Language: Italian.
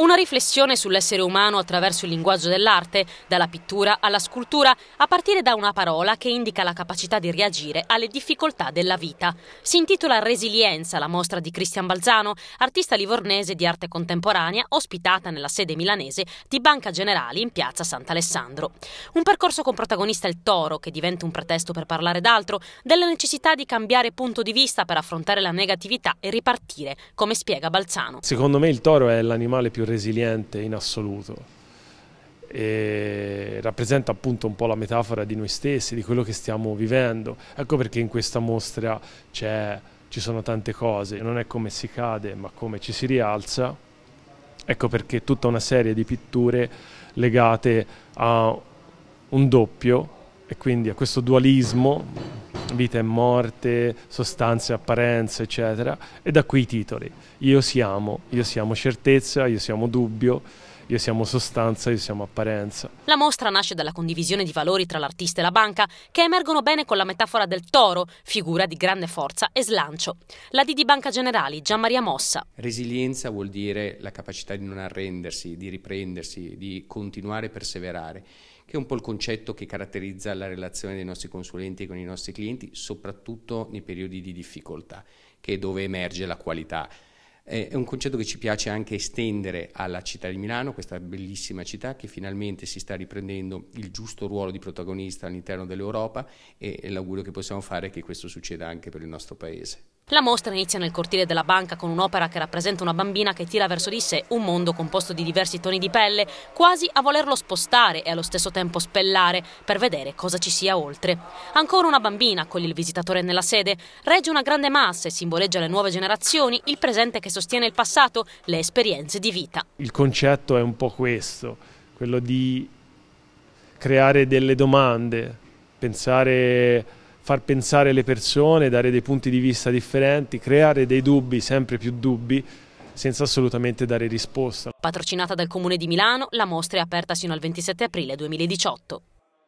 Una riflessione sull'essere umano attraverso il linguaggio dell'arte, dalla pittura alla scultura, a partire da una parola che indica la capacità di reagire alle difficoltà della vita. Si intitola Resilienza la mostra di Cristian Balzano, artista livornese di arte contemporanea, ospitata nella sede milanese di Banca Generali in piazza Sant'Alessandro. Un percorso con protagonista il toro, che diventa un pretesto per parlare d'altro, della necessità di cambiare punto di vista per affrontare la negatività e ripartire, come spiega Balzano. Secondo me il toro è l'animale più resiliente in assoluto e rappresenta appunto un po' la metafora di noi stessi, di quello che stiamo vivendo. Ecco perché in questa mostra ci sono tante cose, non è come si cade ma come ci si rialza. Ecco perché tutta una serie di pitture legate a un doppio e quindi a questo dualismo vita e morte, sostanze, apparenze, eccetera, e da qui i titoli. Io siamo, io siamo certezza, io siamo dubbio io siamo sostanza, io siamo apparenza. La mostra nasce dalla condivisione di valori tra l'artista e la banca, che emergono bene con la metafora del toro, figura di grande forza e slancio. La D di Banca Generali, Gianmaria Mossa. Resilienza vuol dire la capacità di non arrendersi, di riprendersi, di continuare e perseverare che è un po' il concetto che caratterizza la relazione dei nostri consulenti con i nostri clienti, soprattutto nei periodi di difficoltà, che è dove emerge la qualità è un concetto che ci piace anche estendere alla città di Milano, questa bellissima città che finalmente si sta riprendendo il giusto ruolo di protagonista all'interno dell'Europa e l'augurio che possiamo fare è che questo succeda anche per il nostro Paese. La mostra inizia nel cortile della banca con un'opera che rappresenta una bambina che tira verso di sé un mondo composto di diversi toni di pelle, quasi a volerlo spostare e allo stesso tempo spellare per vedere cosa ci sia oltre. Ancora una bambina con il visitatore nella sede, regge una grande massa e simboleggia le nuove generazioni, il presente che sostiene il passato, le esperienze di vita. Il concetto è un po' questo, quello di creare delle domande, pensare far pensare le persone, dare dei punti di vista differenti, creare dei dubbi, sempre più dubbi, senza assolutamente dare risposta. Patrocinata dal Comune di Milano, la mostra è aperta sino al 27 aprile 2018.